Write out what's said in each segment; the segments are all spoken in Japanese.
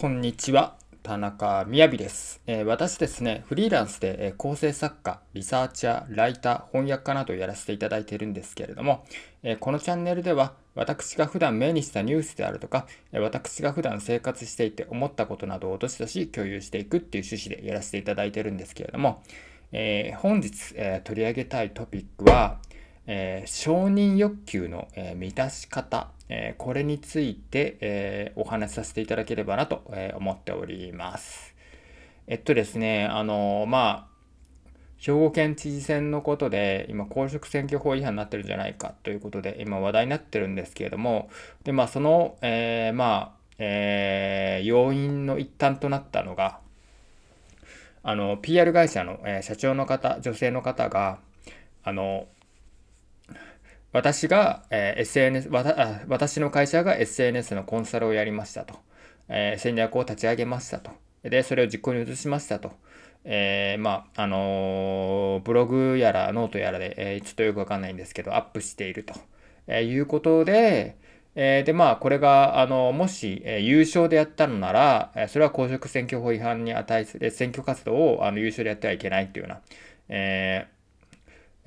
こんにちは。田中みやびです、えー、私ですね、フリーランスで、えー、構成作家、リサーチャー、ライター、翻訳家などやらせていただいているんですけれども、えー、このチャンネルでは私が普段目にしたニュースであるとか、え私が普段生活していて思ったことなどをどしどし共有していくっていう趣旨でやらせていただいてるんですけれども、え本日、え取り上げたいトピックは、えー、承認欲求の、えー、満たし方、えー、これについて、えお話しさせていただければなと、え思っております。えっとですね、あのまあ、兵庫県知事選のことで、今、公職選挙法違反になってるんじゃないかということで、今話題になってるんですけれども、で、まあ、その、えまあ、え要因の一端となったのが、あの、PR 会社の、え社長の方、女性の方が、あの、私が、えー、SNS わ私の会社が SNS のコンサルをやりましたと、えー、戦略を立ち上げましたと、で、それを実行に移しましたと、えー、まあ、あのー、ブログやらノートやらで、えー、ちょっとよくわかんないんですけど、アップしていると、えいうことで、えで、まあ、これが、あの、もし、え優勝でやったのなら、えそれは公職選挙法違反に値する、選挙活動を、あの、優勝でやってはいけないというような、えー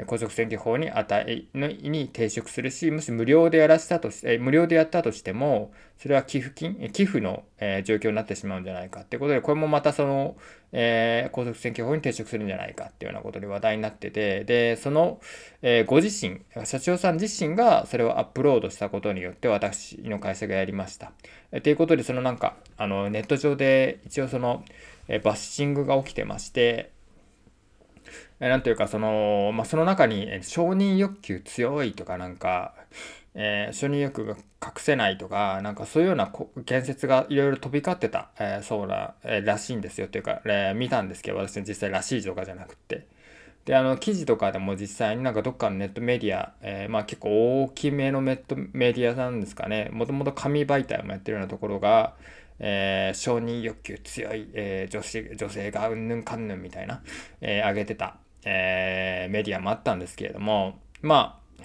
公職選挙法に値のに抵触するし、もし無料でやらしたとして、無料でやったとしても、それは寄付金、寄付の、え状況になってしまうんじゃないかっていうことで、これもまたその、えー、公職選挙法に抵触するんじゃないかっていうようなことで話題になってて、で、その、えー、ご自身、社長さん自身がそれをアップロードしたことによって、私の会社がやりました。えー、ということで、そのなんか、あの、ネット上で一応その、えバッシングが起きてまして、なんていうか、その、まあ、その中に、承認欲求強いとか、なんか、えー、承認欲が隠せないとか、なんかそういうような言説がいろいろ飛び交ってた、えー、そうな、えー、らしいんですよというか、えー、見たんですけど、私実際らしいとかじゃなくて。で、あの、記事とかでも実際になんかどっかのネットメディア、えー、まあ結構大きめのメットメディアなんですかね、もともと紙媒体もやってるようなところが、えー、承認欲求強い、えー、女子女性がうんぬんかんぬんみたいな、えー、上げてた、えー、メディアもあったんですけれども、まあ、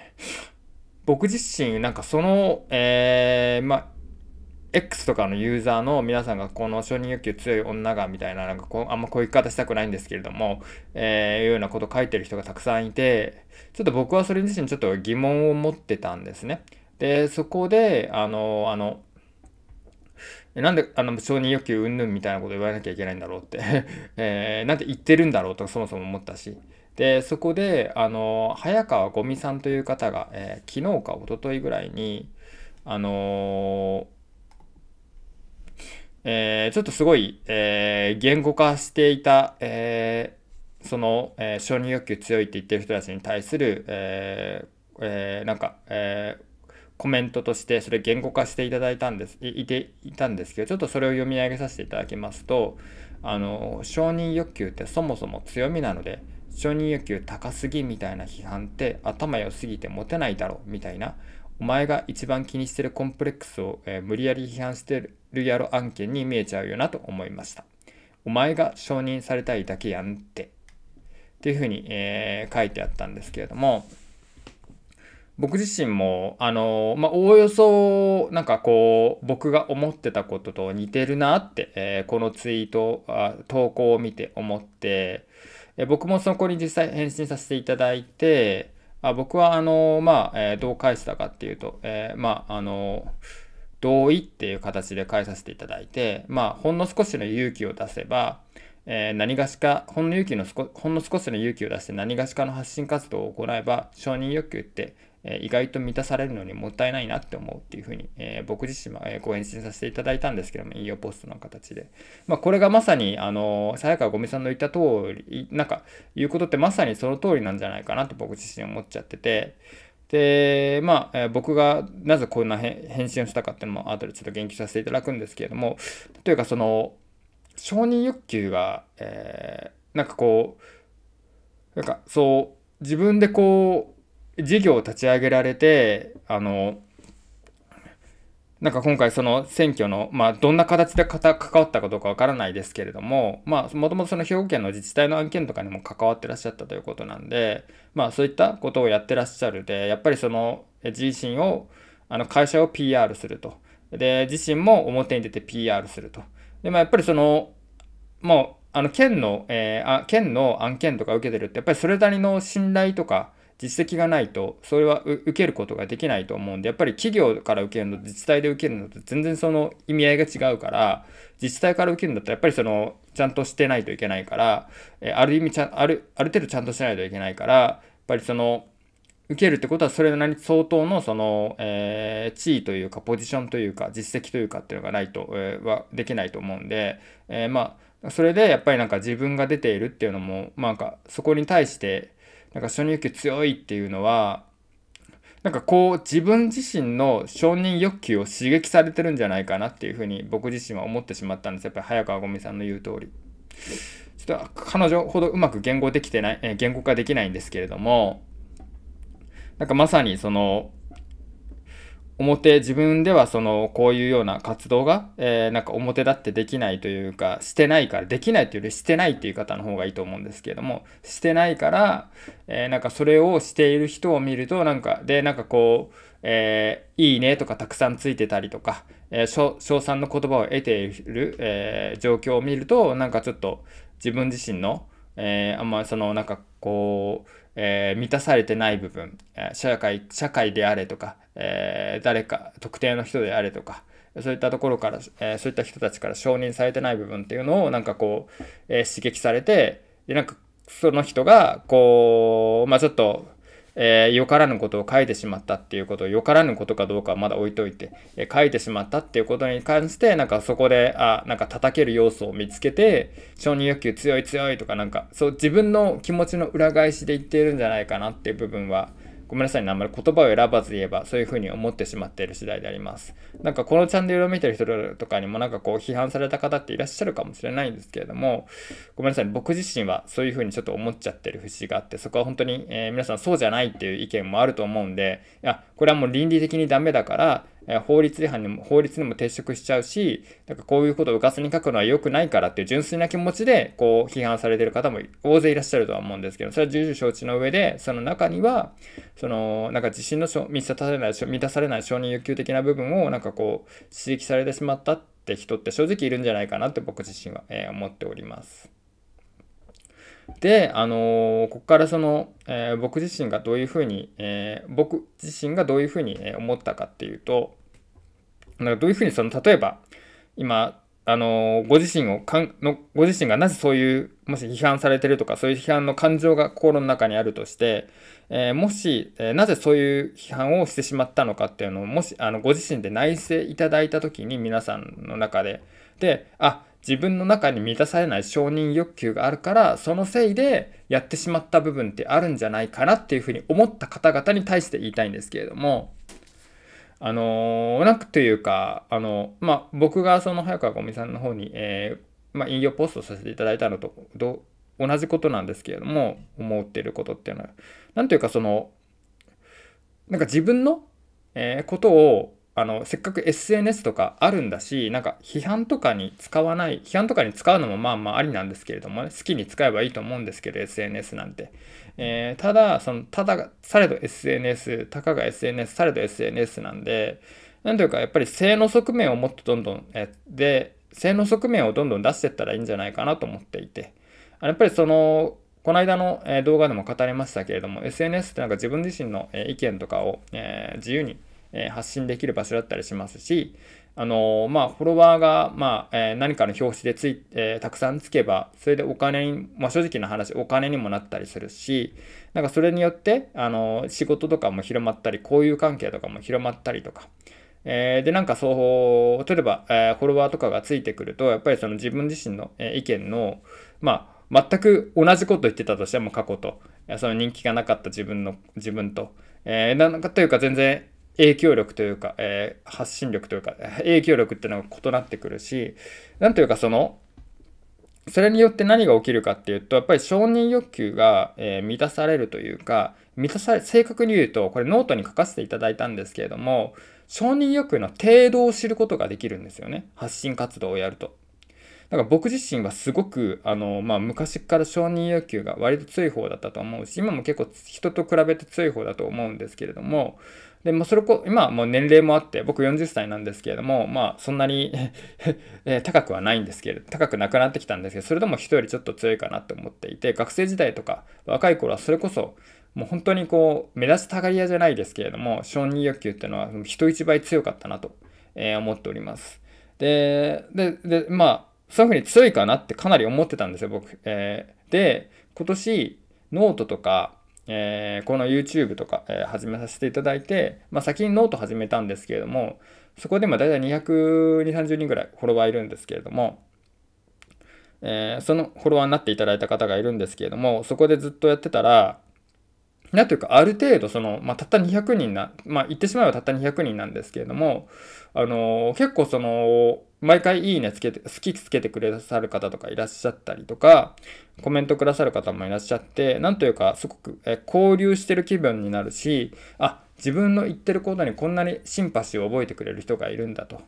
僕自身、なんかその、えー、まあ、X とかのユーザーの皆さんがこの承認欲求強い女がみたいな、なんかこう、あんまこういう言い方したくないんですけれども、えー、いうようなこと書いてる人がたくさんいて、ちょっと僕はそれ自身ちょっと疑問を持ってたんですね。で、そこで、あの、あの、なんであの承認欲求うんぬんみたいなこと言わなきゃいけないんだろうって えー、なんて言ってるんだろうとそもそも思ったし。でそこであの早川五味さんという方が、えー、昨日か一昨日ぐらいにあのー、えー、ちょっとすごい、えー、言語化していた、えその、え承認欲求強いって言ってる人たちに対する、ええなんか、えコメントとしてそれ言語化していただいたんですいていたんですけどちょっとそれを読み上げさせていただきますとあの承認欲求ってそもそも強みなので承認欲求高すぎみたいな批判って頭良すぎて持てないだろうみたいなお前が一番気にしてるコンプレックスを、えー、無理やり批判してるやろ案件に見えちゃうよなと思いましたお前が承認されたいだけやんってっていうふうに、えー、書いてあったんですけれども僕自身も、あのまあ、おおよそ、なんかこう、僕が思ってたことと似てるなって、えー、このツイートあ、投稿を見て思って、えー、僕もそこに実際返信させていただいて、あ僕は、あのまあ、えー、どう返したかっていうと、えまあ、あの同意っていう形で返させていただいて、まあ、ほんの少しの勇気を出せば、えー、何がしかほんの勇気のほんの少しの勇気を出して何がしかの発信活動を行えば承認欲求ってえ意外と満たされるのにもったいないなって思うっていうふうに、えー、僕自身もえご返信させていただいたんですけども、引用ポストの形で。まあ、これがまさに、あの、さやかごみさんの言った通り、なんか、言うことってまさにその通りなんじゃないかなと僕自身思っちゃってて、で、まあ、えー、僕がなぜこんな返信をしたかっていうのも後でちょっと言及させていただくんですけれども、というかその、承認欲求が、えー、なんかこう、なんかそう、自分でこう、事業を立ち上げられて、あの、なんか今回その選挙の、まあ、どんな形で関わったかどうかわからないですけれども、まあ、もともとその兵庫県の自治体の案件とかにも関わってらっしゃったということなんで、まあ、そういったことをやってらっしゃるで、やっぱりその自身を、あの会社を PR すると。で、自身も表に出て PR すると。で、まあ、やっぱりその、もう、あの、県の、えー、あ県の案件とか受けてるって、やっぱりそれなりの信頼とか、実績がないとそれは受けることができないと思うんでやっぱり企業から受けるのと自治体で受けるのと全然その意味合いが違うから自治体から受けるんだったらやっぱりそのちゃんとしてないといけないから、えある意味ちゃあるある程度ちゃんとしてないといけないからやっぱりその受けるってことはそれなりに相当のその、えー、地位というかポジションというか実績というかっていうのがないと、えー、はできないと思うんで、えー、まあそれでやっぱりなんか自分が出ているっていうのもなんかそこに対してなんか承認欲求強いっていうのは、なんかこう自分自身の承認欲求を刺激されてるんじゃないかなっていうふうに僕自身は思ってしまったんです。やっぱり早川五味さんの言う通り。ちょっと彼女ほどうまく言語できてない、え言語化できないんですけれども、なんかまさにその表自分ではそのこういうような活動が、えー、なんか表立ってできないというかしてないからできないというよりしてないっていう方の方がいいと思うんですけれどもしてないから、えー、なんかそれをしている人を見るとなんかでなんかこう、えー、いいねとかたくさんついてたりとか、えー、賞賛の言葉を得ている、えー、状況を見るとなんかちょっと自分自身の、えー、あんまそのなんかこうえー、満たされてない部分、社会、社会であれとか、えー、誰か特定の人であれとか、そういったところから、えー、そういった人たちから承認されてない部分っていうのをなんかこう、えー、刺激されて、で、なんかその人が、こう、まあちょっと、えー、よからぬことを書いてしまったっていうことを、よからぬことかどうかはまだ置いといて、えー、書いてしまったっていうことに関して、なんかそこで、あ、なんか叩ける要素を見つけて、承認欲求強い強いとかなんか、そう自分の気持ちの裏返しで言っているんじゃないかなっていう部分は、ごめんなさいね、あんまり言葉を選ばず言えば、そういうふうに思ってしまっている次第であります。なんかこのチャンネルを見てる人とかにもなんかこう批判された方っていらっしゃるかもしれないんですけれども、ごめんなさい、ね、僕自身はそういうふうにちょっと思っちゃってる節があって、そこは本当に、えー、皆さんそうじゃないっていう意見もあると思うんで、いや、これはもう倫理的にダメだから、え法律違反にも、法律にも抵触しちゃうし、なんかこういうことをうかつに書くのは良くないからっていう純粋な気持ちで、こう、批判されてる方も大勢いらっしゃるとは思うんですけど、それは重々承知の上で、その中には、その、なんか自信の満たされない、満たされない承認欲求的な部分を、なんかこう、刺激されてしまったって人って正直いるんじゃないかなって僕自身は、え思っております。で、あのー、ここからその、えー、僕自身がどういうふうに、えー、僕自身がどういうふうに思ったかっていうと、なんかどういうふうにその、例えば、今、あのご自身をかんの、ご自身がなぜそういう、もし批判されてるとか、そういう批判の感情が心の中にあるとして、えもし、えなぜそういう批判をしてしまったのかっていうのを、もし、あの、ご自身で内省いただいたときに、皆さんの中で、で、あ、自分の中に満たされない承認欲求があるからそのせいでやってしまった部分ってあるんじゃないかなっていうふうに思った方々に対して言いたいんですけれどもあのー、なくというかあのー、まあ僕がその早川五味さんの方に、えー、まあ、引用ポストさせていただいたのと同じことなんですけれども思っていることっていうのは何というかそのなんか自分の、えことをあのせっかく SNS とかあるんだしなんか批判とかに使わない批判とかに使うのもまあまあありなんですけれども、ね、好きに使えばいいと思うんですけど SNS なんて、えー、ただそのただされど SNS たかが SNS されど SNS なんでなんというかやっぱり性の側面をもっとどんどんえで性の側面をどんどん出していったらいいんじゃないかなと思っていてやっぱりそのこの間の動画でも語りましたけれども SNS ってなんか自分自身の意見とかを自由にえ発信できる場所だったりしますし、あのまあ、フォロワーが、まあえー、何かの表紙でつい、えー、たくさんつけば、それでお金に、まあ、正直な話、お金にもなったりするし、なんかそれによって、あの仕事とかも広まったり、交友関係とかも広まったりとか、えー、で、なんかそう、例えば、えフォロワーとかがついてくると、やっぱりその自分自身の、え意見の、まあ、全く同じこと言ってたとしても過去と、その人気がなかった自分の、自分と、えー、なんかというか全然影響力というか、えー、発信力というか、影響力っていうのが異なってくるし、なんというかその、それによって何が起きるかっていうと、やっぱり承認欲求が、えー、満たされるというか、満たされ、正確に言うと、これノートに書かせていただいたんですけれども、承認欲求の程度を知ることができるんですよね。発信活動をやると。だから僕自身はすごく、あの、まあ、昔から承認欲求が割と強い方だったと思うし、今も結構人と比べて強い方だと思うんですけれども、で、まあ、それこ、今はもう年齢もあって、僕40歳なんですけれども、まあ、そんなにえー、高くはないんですけれど、高くなくなってきたんですけど、それでも人よりちょっと強いかなと思っていて、学生時代とか若い頃はそれこそ、もう本当にこう、目立ちたがり屋じゃないですけれども、承認欲求っていうのは人一倍強かったなと、えー、思っております。で、で、で、まあ、そういうふうに強いかなってかなり思ってたんですよ、僕。えー、で、今年、ノートとか、えー、この YouTube とか、えー、始めさせていただいて、まあ、先にノート始めたんですけれども、そこでも大体220、30人ぐらいフォロワーいるんですけれども、えー、そのフォロワーになっていただいた方がいるんですけれども、そこでずっとやってたら、なんというか、ある程度、その、まあ、たった200人な、まあ、言ってしまえばたった200人なんですけれども、あのー、結構その、毎回いいねつけて、好きつけてくださる方とかいらっしゃったりとか、コメントくださる方もいらっしゃって、なんというか、すごく、え交流してる気分になるし、あ、自分の言ってることにこんなにシンパシーを覚えてくれる人がいるんだと。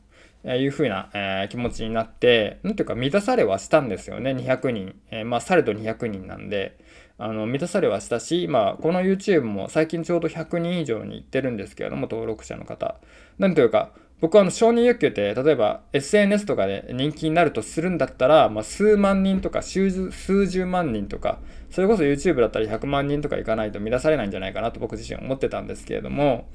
いうふうな、えー、気持ちになって、なんていうか満たされはしたんですよね、200人。えー、まあ、されど200人なんで、あの、満たされはしたし、まあ、この YouTube も最近ちょうど100人以上に行ってるんですけれども、登録者の方。なんというか、僕はあの承認欲求って例えば SNS とかで人気になるとするんだったら、まあ、数万人とか数十万人とかそれこそ YouTube だったら100万人とかいかないと満たされないんじゃないかなと僕自身思ってたんですけれども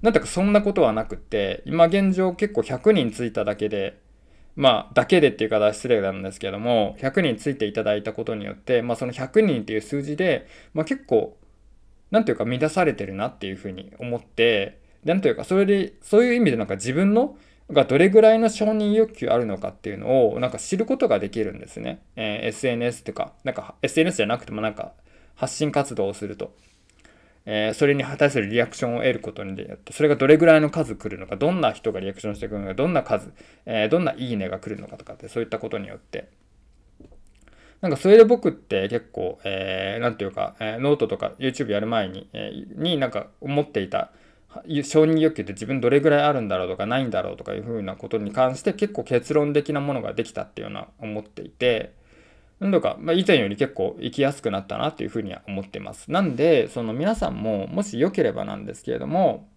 なんだかそんなことはなくって今現状結構100人ついただけでまあだけでっていう方は失礼なんですけども100人ついていただいたことによって、まあ、その100人っていう数字で、まあ、結構なんていうか満たされてるなっていうふうに思ってなんというか、それで、そういう意味でなんか自分のがどれぐらいの承認欲求あるのかっていうのをなんか知ることができるんですね。えー、SNS とか、なんか SNS じゃなくてもなんか発信活動をすると。えー、それに対するリアクションを得ることによって、それがどれぐらいの数来るのか、どんな人がリアクションしてくるのか、どんな数、えー、どんないいねが来るのかとかって、そういったことによって。なんかそれで僕って結構、えー、なんていうか、えー、ノートとか YouTube やる前に、えー、になんか思っていた、承認欲求って自分どれぐらいあるんだろうとかないんだろうとかいうふうなことに関して結構結論的なものができたっていうのは思っていてなんか、まあ、以前より結構生きやすくなったなっていうふうには思ってます。なんでその皆さんももしよければなんですけれども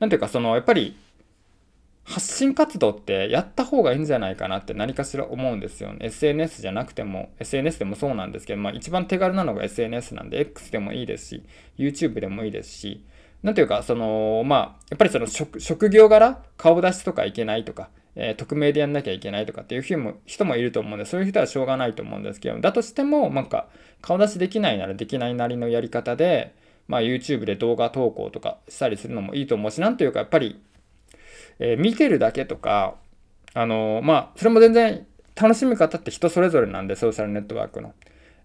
何ていうかそのやっぱり発信活動ってやった方がいいんじゃないかなって何かしら思うんですよね。SNS じゃなくても、SNS でもそうなんですけど、まあ一番手軽なのが SNS なんで、X でもいいですし、YouTube でもいいですし、なんていうか、その、まあ、やっぱりその職業柄、顔出しとかいけないとか、えー、匿名でやんなきゃいけないとかっていう人も人もいると思うんで、そういう人はしょうがないと思うんですけど、だとしても、なんか、顔出しできないならできないなりのやり方で、まあ、YouTube で動画投稿とかしたりするのもいいと思うし、なんというか、やっぱり、えー、見てるだけとか、あのー、まあ、それも全然楽しみ方って人それぞれなんで、ソーシャルネットワークの。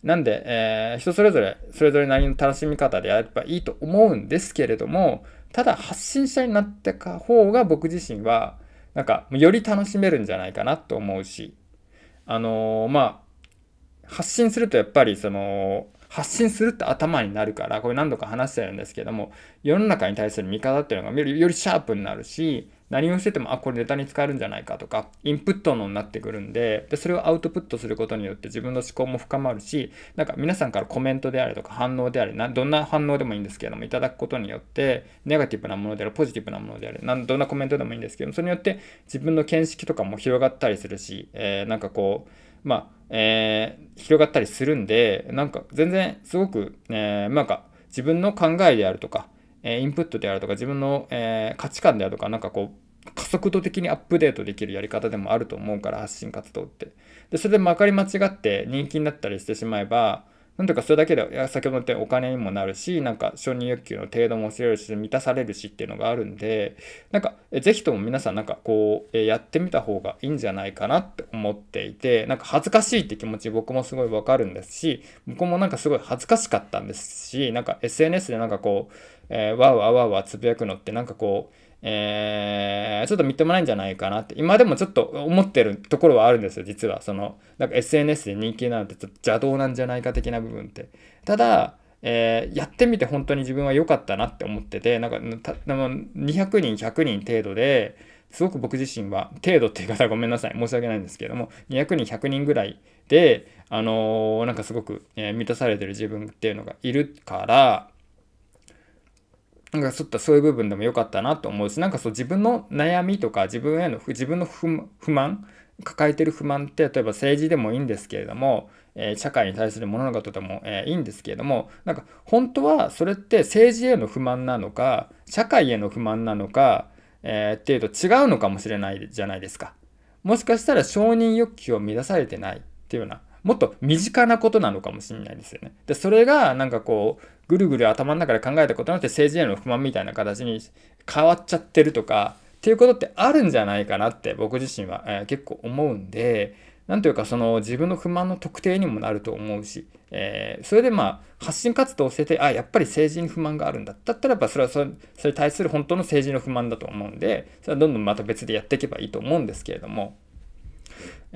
なんで、えー、人それぞれ、それぞれなりの楽しみ方でやればいいと思うんですけれども、ただ発信者になってか方が僕自身は、なんか、より楽しめるんじゃないかなと思うし、あのー、まあ、発信するとやっぱり、その、発信するって頭になるから、これ何度か話してるんですけども、世の中に対する見方っていうのがよりシャープになるし、何をしてても、あ、これネタに使えるんじゃないかとか、インプットのになってくるんで、で、それをアウトプットすることによって自分の思考も深まるし、なんか皆さんからコメントであれとか反応であれ、などんな反応でもいいんですけれども、いただくことによって、ネガティブなものであれ、ポジティブなものであれ、なんどんなコメントでもいいんですけども、それによって自分の見識とかも広がったりするし、えー、なんかこう、まあ、えー、広がったりするんで、なんか全然すごく、えー、なんか自分の考えであるとか、えインプットであるとか自分の、え価値観であるとか何かこう加速度的にアップデートできるやり方でもあると思うから発信活動って。でそれでまかり間違って人気になったりしてしまえばなんとかそれだけで、先ほど言ったようにお金にもなるし、なんか承認欲求の程度も知れるし、満たされるしっていうのがあるんで、なんか、ぜひとも皆さんなんかこう、やってみた方がいいんじゃないかなって思っていて、なんか恥ずかしいって気持ち僕もすごいわかるんですし、僕もなんかすごい恥ずかしかったんですし、なんか SNS でなんかこう、えー、わわわわつぶやくのってなんかこう、えー、ちょっとみっともないんじゃないかなって、今でもちょっと思ってるところはあるんですよ、実は。その、なんか SNS で人気なんてちょっと邪道なんじゃないか的な部分って。ただ、えー、やってみて本当に自分は良かったなって思ってて、なんか、200人、100人程度で、すごく僕自身は、程度っていう方はごめんなさい、申し訳ないんですけども、200人、100人ぐらいで、あのー、なんかすごく、えー、満たされてる自分っていうのがいるから、なんかちっとそういう部分でも良かったなと思うし、なんかそう自分の悩みとか自分への自分の不満、抱えてる不満って例えば政治でもいいんですけれども、えー、社会に対する物事でも、えー、いいんですけれども、なんか本当はそれって政治への不満なのか、社会への不満なのか、えー、っていうと違うのかもしれないじゃないですか。もしかしたら承認欲求を満たされてないっていうようなもっと身近なことなのかもしれないですよね。で、それがなんかこう、ぐるぐる頭の中で考えたことによって政治への不満みたいな形に変わっちゃってるとか、っていうことってあるんじゃないかなって僕自身は、えー、結構思うんで、なんというかその自分の不満の特定にもなると思うし、えー、それでまあ発信活動をしてて、あ、やっぱり政治に不満があるんだ。だったらやっぱそれはそれに対する本当の政治の不満だと思うんで、それはどんどんまた別でやっていけばいいと思うんですけれども、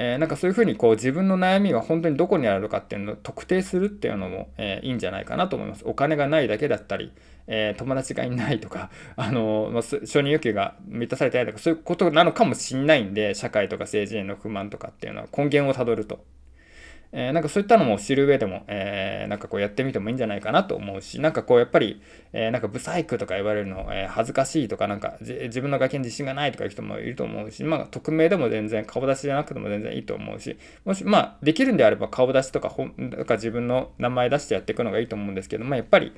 えー、なんかそういうふうにこう自分の悩みが本当にどこにあるのかっていうのを特定するっていうのも、えー、いいんじゃないかなと思います。お金がないだけだったり、えー、友達がいないとか、あのまあ、承認欲求が満たされてないとか、そういうことなのかもしんないんで、社会とか政治への不満とかっていうのは根源をたどると。えー、なんかそういったのも知る上でも、えー、なんかこうやってみてもいいんじゃないかなと思うし、なんかこうやっぱり、えー、なんかブサイクとか言われるの、え恥ずかしいとか、なんか自分の外見自信がないとかいう人もいると思うし、まあ匿名でも全然顔出しじゃなくても全然いいと思うし、もし、まあできるんであれば顔出しとか、ほんか自分の名前出してやっていくのがいいと思うんですけど、まあやっぱり、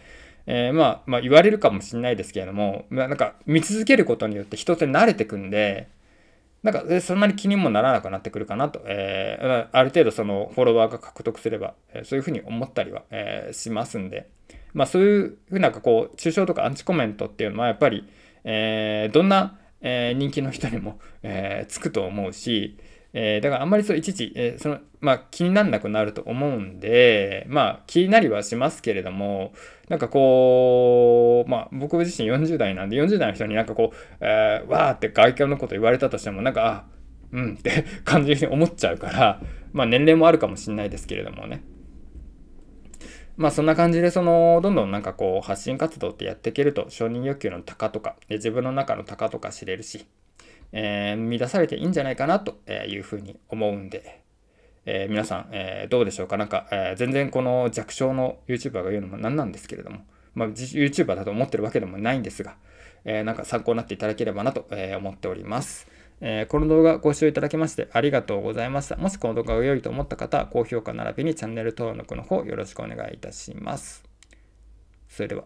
えー、まあ、まあ、言われるかもしれないですけれども、まあ、なんか見続けることによって人って慣れてくんで、なんか、そんなに気にもならなくなってくるかなと、えー、ある程度そのフォロワーが獲得すれば、えー、そういうふうに思ったりは、えー、しますんで、まあそういうふうなんかこう、中傷とかアンチコメントっていうのはやっぱり、えー、どんな、えー、人気の人にも、えー、つくと思うし、えー、だからあんまりそういちいち、えー、その、まあ、気になんなくなると思うんで、まあ、気になりはしますけれども、なんかこう、まあ、僕自身40代なんで、40代の人になんかこう、えー、わーって外見のこと言われたとしても、なんか、あ、うんって 感じに思っちゃうから、まあ、年齢もあるかもしれないですけれどもね。まあそんな感じでそのどんどんなんかこう発信活動ってやっていけると承認欲求の高とか自分の中の高とか知れるしえー、出されていいんじゃないかなというふうに思うんで、えー、皆さん、えー、どうでしょうかなんか、えー、全然この弱小の YouTuber が言うのも何なんですけれども、まあ、YouTuber だと思ってるわけでもないんですが、えー、なんか参考になっていただければなと、え思っております。えー、この動画ご視聴いただきましてありがとうございました。もしこの動画が良いと思った方は、高評価並びにチャンネル登録の方よろしくお願いいたします。それでは。